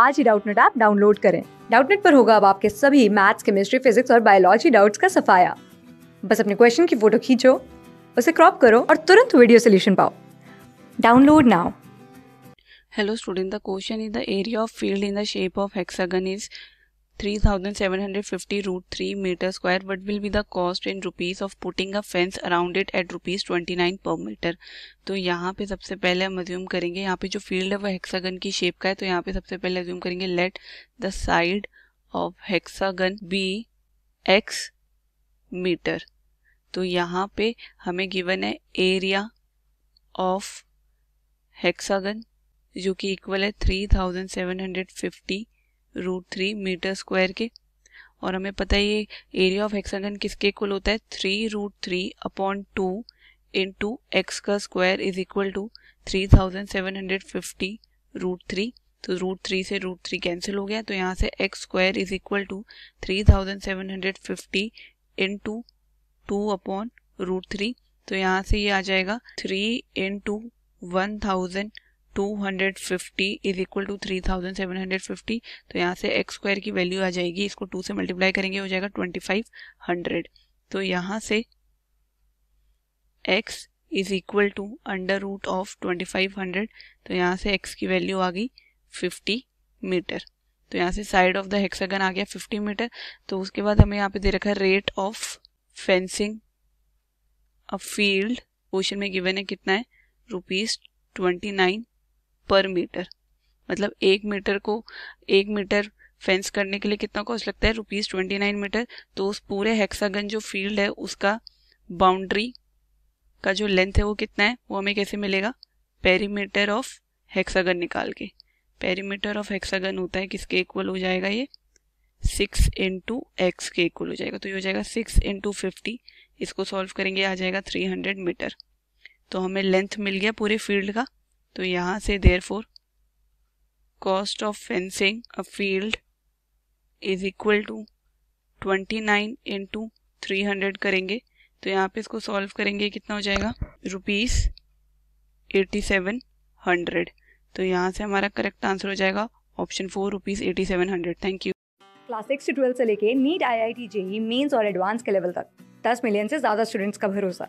आज ही Doubtnut app download करें डाउटनेट पर होगा अब आपके सभी मैथ्स केमिस्ट्री फिजिक्स और बायोलॉजी डाउट्स का सफाया बस अपने क्वेश्चन की फोटो खींचो उसे क्रॉप करो और तुरंत वीडियो सोल्यूशन पाओ download now hello student the question in the area of field in the shape of hexagon is 3,750 root 3 meter square what will be the cost in rupees of putting a fence around it at rupees 29 per meter तो यहाँ पे सबसे पहले हम assume करेंगे यहाँ पे जो फील्ड है वो हेक्सागन की शेप का है तो यहाँ पे सबसे पहले अज्यूम करेंगे let the side of hexagon be X metre तो यहाँ पे हमें गिवन है एरिया ऑफ हेक्सागन जो कि इक्वल है 3750 रूट थ्री मीटर स्क्वायर के और हमें पता है ये एरिया ऑफ हेक्सागन किसके इक्वल होता है three root three upon two into X का square is equal to three thousand seven hundred fifty root three तो रूट थ्री से रूट थ्री कैंसिल हो गया तो यहाँ से X square is equal to three thousand seven hundred fifty into two upon root three तो यहाँ से ये यह आ जाएगा three into one thousand 250 is equal to 3750 तो यहाँ से एक्स स्क्वायर की वैल्यू आ जाएगी इसको टू से मल्टीप्लाई करेंगे हो जाएगा 2500 तो यहाँ से X is equal to under root of 2500 तो यहाँ से एक्स की वैल्यू आ गई 50 मीटर तो यहाँ से साइड ऑफ द हेक्सागन आ गया 50 मीटर तो उसके बाद हमें यहाँ पे दे रखा है rate of fencing a field question में गिवन है कितना है रुपीज ट्वेंटी नाइन पर मीटर मतलब एक मीटर को एक मीटर फेंस करने के लिए कितना कॉस्ट लगता है रुपीज़ ट्वेंटी नाइन मीटर तो उस पूरे हेक्सागन जो फील्ड है उसका बाउंड्री का जो लेंथ है वो कितना है वो हमें कैसे मिलेगा पेरीमीटर ऑफ हेक्सागन निकाल के पेरीमीटर ऑफ हेक्सागन होता है किसके इक्वल हो जाएगा ये सिक्स इंटू एक्स के इक्वल हो जाएगा तो ये हो जाएगा सिक्स इंटू फिफ्टी इसको सॉल्व करेंगे आ जाएगा थ्री हंड्रेड मीटर तो हमें लेंथ मिल गया पूरे फील्ड का तो यहाँ से therefore cost of fencing a field is equal to twenty nine into three hundred करेंगे तो यहाँ पे इसको सॉल्व करेंगे कितना हो जाएगा रुपीस एटी सेवन हंड्रेड तो यहाँ से हमारा करेक्ट आंसर हो जाएगा option four rupees eighty seven hundred thank you class six से से लेके NEET I I T JEE mains और एडवांस के लेवल तक दस मिलियन से ज़्यादा स्टूडेंट्स का भरोसा